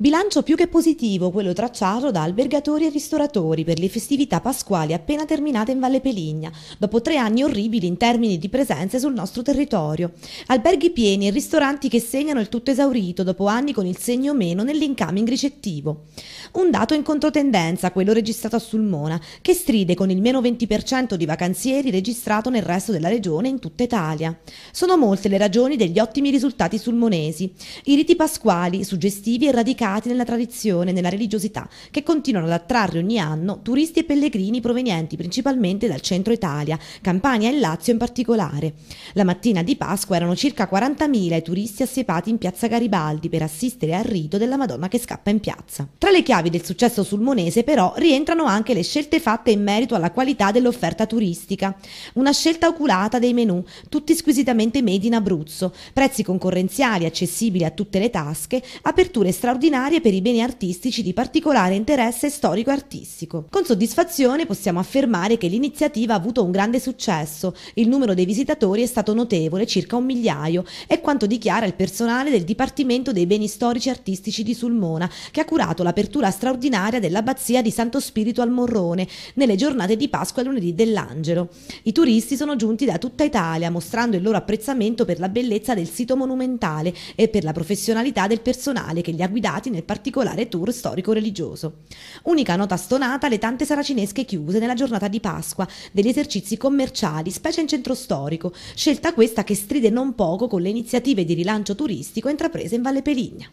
Bilancio più che positivo quello tracciato da albergatori e ristoratori per le festività pasquali appena terminate in Valle Peligna, dopo tre anni orribili in termini di presenze sul nostro territorio. Alberghi pieni e ristoranti che segnano il tutto esaurito dopo anni con il segno meno nell'incoming ricettivo. Un dato in controtendenza, quello registrato a Sulmona, che stride con il meno 20% di vacanzieri registrato nel resto della regione e in tutta Italia. Sono molte le ragioni degli ottimi risultati sulmonesi. I riti pasquali, suggestivi e radicali radicati nella tradizione e nella religiosità, che continuano ad attrarre ogni anno turisti e pellegrini provenienti principalmente dal centro Italia, Campania e Lazio in particolare. La mattina di Pasqua erano circa 40.000 i turisti assiepati in piazza Garibaldi per assistere al rito della Madonna che scappa in piazza. Tra le chiavi del successo sulmonese però rientrano anche le scelte fatte in merito alla qualità dell'offerta turistica. Una scelta oculata dei menù, tutti squisitamente made in Abruzzo, prezzi concorrenziali accessibili a tutte le tasche, aperture straordinarie straordinarie per i beni artistici di particolare interesse storico-artistico. Con soddisfazione possiamo affermare che l'iniziativa ha avuto un grande successo, il numero dei visitatori è stato notevole, circa un migliaio, è quanto dichiara il personale del Dipartimento dei Beni Storici e Artistici di Sulmona, che ha curato l'apertura straordinaria dell'Abbazia di Santo Spirito al Morrone nelle giornate di Pasqua e lunedì dell'Angelo. I turisti sono giunti da tutta Italia mostrando il loro apprezzamento per la bellezza del sito monumentale e per la professionalità del personale che li ha guidati nel particolare tour storico-religioso. Unica nota stonata le tante saracinesche chiuse nella giornata di Pasqua, degli esercizi commerciali, specie in centro storico, scelta questa che stride non poco con le iniziative di rilancio turistico intraprese in Valle Peligna.